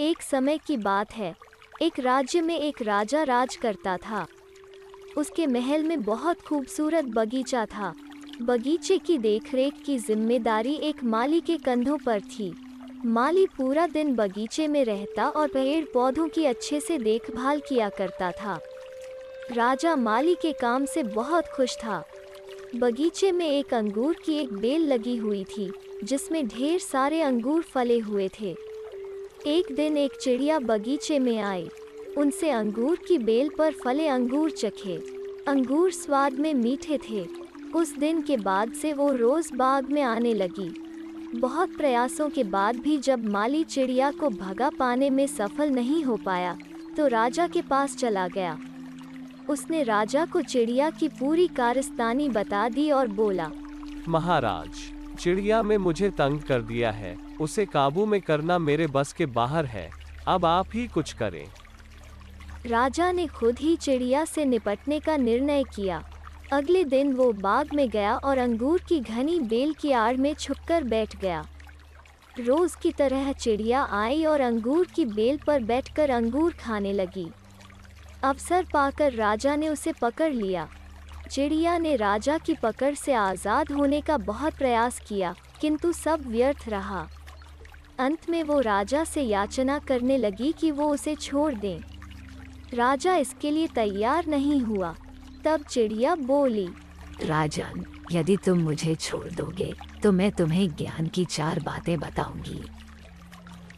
एक समय की बात है एक राज्य में एक राजा राज करता था उसके महल में बहुत खूबसूरत बगीचा था बगीचे की देखरेख की जिम्मेदारी एक माली के कंधों पर थी माली पूरा दिन बगीचे में रहता और पेड़ पौधों की अच्छे से देखभाल किया करता था राजा माली के काम से बहुत खुश था बगीचे में एक अंगूर की एक बेल लगी हुई थी जिसमें ढेर सारे अंगूर फले हुए थे एक दिन एक चिड़िया बगीचे में आई उनसे अंगूर की बेल पर फले अंगूर चखे अंगूर स्वाद में मीठे थे उस दिन के बाद से वो रोज बाग में आने लगी बहुत प्रयासों के बाद भी जब माली चिड़िया को भगा पाने में सफल नहीं हो पाया तो राजा के पास चला गया उसने राजा को चिड़िया की पूरी कारस्तानी बता दी और बोला महाराज चिड़िया में मुझे तंग कर दिया है उसे काबू में करना मेरे बस के बाहर है अब आप ही कुछ करें राजा ने खुद ही चिड़िया से निपटने का निर्णय किया अगले दिन वो बाग में गया और अंगूर की घनी बेल की आड़ में छुपकर बैठ गया रोज की तरह चिड़िया आई और अंगूर की बेल पर बैठकर अंगूर खाने लगी अवसर पाकर राजा ने उसे पकड़ लिया चिड़िया ने राजा की पकड़ से आज़ाद होने का बहुत प्रयास किया किंतु सब व्यर्थ रहा अंत में वो राजा से याचना करने लगी कि वो उसे छोड़ दें राजा इसके लिए तैयार नहीं हुआ तब चिड़िया बोली राजन यदि तुम मुझे छोड़ दोगे तो मैं तुम्हें ज्ञान की चार बातें बताऊंगी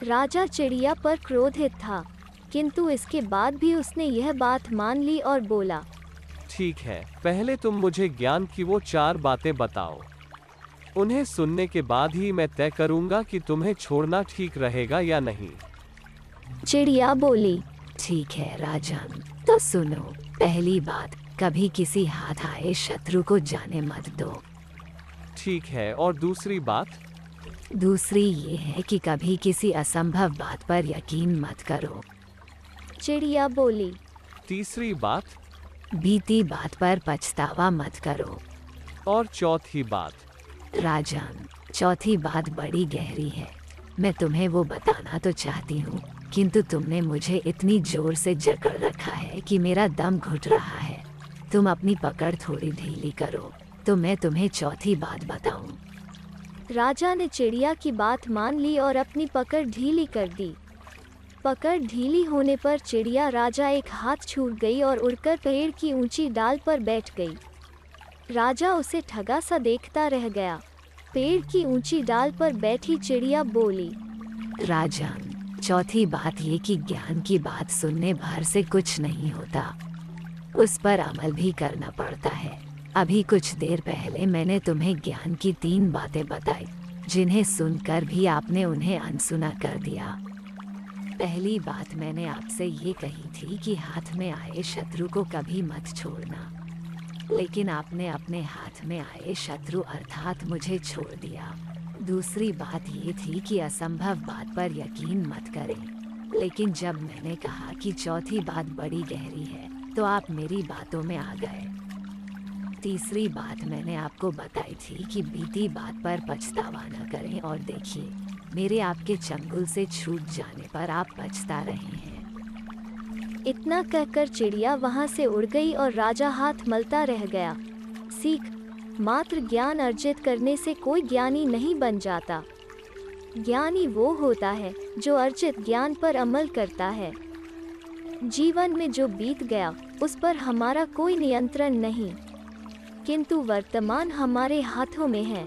राजा चिड़िया पर क्रोधित था किंतु इसके बाद भी उसने यह बात मान ली और बोला ठीक है पहले तुम मुझे ज्ञान की वो चार बातें बताओ उन्हें सुनने के बाद ही मैं तय करूंगा कि तुम्हें छोड़ना ठीक रहेगा या नहीं चिड़िया बोली ठीक है राजा तो सुनो पहली बात कभी किसी हाथ आए शत्रु को जाने मत दो ठीक है और दूसरी बात दूसरी ये है कि कभी किसी असंभव बात पर यकीन मत करो चिड़िया बोली तीसरी बात बीती बात पर पछतावा मत करो और चौथी बात राजा चौथी बात बड़ी गहरी है मैं तुम्हें वो बताना तो चाहती हूँ किंतु तुमने मुझे इतनी जोर से जकड़ रखा है कि मेरा दम घुट रहा है तुम अपनी पकड़ थोड़ी ढीली करो तो मैं तुम्हें चौथी बात बताऊँ राजा ने चिड़िया की बात मान ली और अपनी पकड़ ढीली कर दी पकड़ ढीली होने पर चिड़िया राजा एक हाथ छूट गई और उड़कर पेड़ की ऊंची डाल पर बैठ गई राजा उसे ठगा सा देखता रह गया पेड़ की ऊंची डाल पर बैठी चिड़िया बोली राजा चौथी बात ये कि ज्ञान की बात सुनने भर से कुछ नहीं होता उस पर अमल भी करना पड़ता है अभी कुछ देर पहले मैंने तुम्हें ज्ञान की तीन बातें बताई जिन्हें सुनकर भी आपने उन्हें अनसुना कर दिया पहली बात मैंने आपसे ये कही थी कि हाथ में आए शत्रु को कभी मत छोड़ना लेकिन आपने अपने हाथ में आए शत्रु अर्थात मुझे छोड़ दिया दूसरी बात ये थी कि असंभव बात पर यकीन मत करें लेकिन जब मैंने कहा कि चौथी बात बड़ी गहरी है तो आप मेरी बातों में आ गए तीसरी बात मैंने आपको बताई थी कि बीती बात पर पछतावा न करें और देखिए मेरे आपके चंगुल से छूट जाने पर आप बचता रहे हैं इतना कहकर चिड़िया वहां से उड़ गई और राजा हाथ मलता रह गया सीख मात्र ज्ञान अर्जित करने से कोई ज्ञानी नहीं बन जाता ज्ञानी वो होता है जो अर्जित ज्ञान पर अमल करता है जीवन में जो बीत गया उस पर हमारा कोई नियंत्रण नहीं किंतु वर्तमान हमारे हाथों में है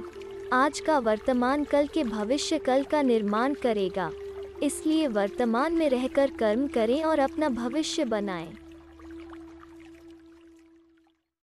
आज का वर्तमान कल के भविष्य कल का निर्माण करेगा इसलिए वर्तमान में रहकर कर्म करें और अपना भविष्य बनाएं।